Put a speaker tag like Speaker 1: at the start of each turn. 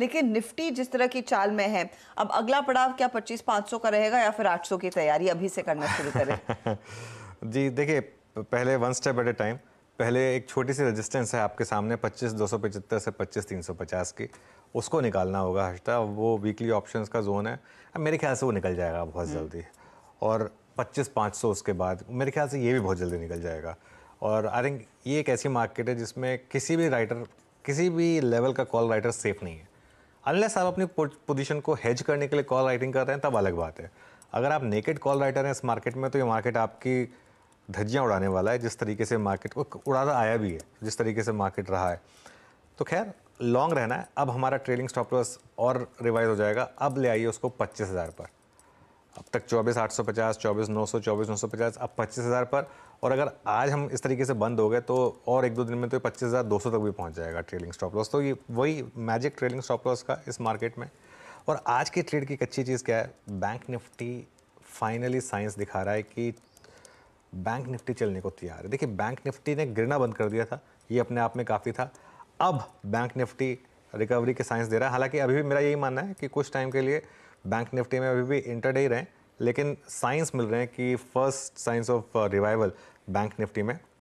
Speaker 1: लेकिन निफ्टी जिस तरह की चाल में है अब अगला पड़ाव क्या पच्चीस पाँच का रहेगा या फिर आठ की तैयारी अभी से करना शुरू करें जी देखिए पहले one step at a time पहले एक छोटी सी रेजिस्टेंस है आपके सामने पच्चीस दो सौ पचहत्तर से पच्चीस तीन सौ पचास की उसको निकालना होगा हर्षता वो वीकली ऑप्शंस का जोन है अब मेरे ख्याल से वो निकल जाएगा बहुत हम्म। जल्दी और पच्चीस पाँच सौ उसके बाद मेरे ख्याल से ये भी बहुत जल्दी निकल जाएगा और आई थिंक ये एक ऐसी मार्केट है जिसमें किसी भी राइटर किसी भी लेवल का कॉल राइटर सेफ नहीं है अनलेस आप अपनी पोजीशन को हेज करने के लिए कॉल राइटिंग कर रहे हैं तब अलग बात है अगर आप नेकेड कॉल राइटर हैं इस मार्केट में तो ये मार्केट आपकी धज्जियाँ उड़ाने वाला है जिस तरीके से मार्केट को उड़ाता आया भी है जिस तरीके से मार्केट रहा है तो खैर लॉन्ग रहना है अब हमारा ट्रेलिंग स्टॉप लॉस और रिवाइज हो जाएगा अब ले आइए उसको पच्चीस हज़ार पर अब तक चौबीस आठ सौ पचास चौबीस नौ सौ चौबीस नौ सौ पचास अब पच्चीस हज़ार पर और अगर आज हम इस तरीके से बंद हो गए तो और एक दो दिन में तो पच्चीस हज़ार दो सौ तक भी पहुंच जाएगा ट्रेलिंग स्टॉप लॉस तो ये वही मैजिक ट्रेलिंग स्टॉप लॉस का इस मार्केट में और आज के ट्रेड की एक अच्छी चीज़ क्या है बैंक निफ्टी फाइनली साइंस दिखा रहा है कि बैंक निफ्टी चलने को तैयार है देखिए बैंक निफ्टी ने गिरना बंद कर दिया था ये अपने आप में काफ़ी था अब बैंक निफ्टी रिकवरी के साइंस दे रहा है हालांकि अभी भी मेरा यही मानना है कि कुछ टाइम के लिए बैंक निफ्टी में अभी भी इंटरडे रहें लेकिन साइंस मिल रहे हैं कि first signs of revival Bank Nifty में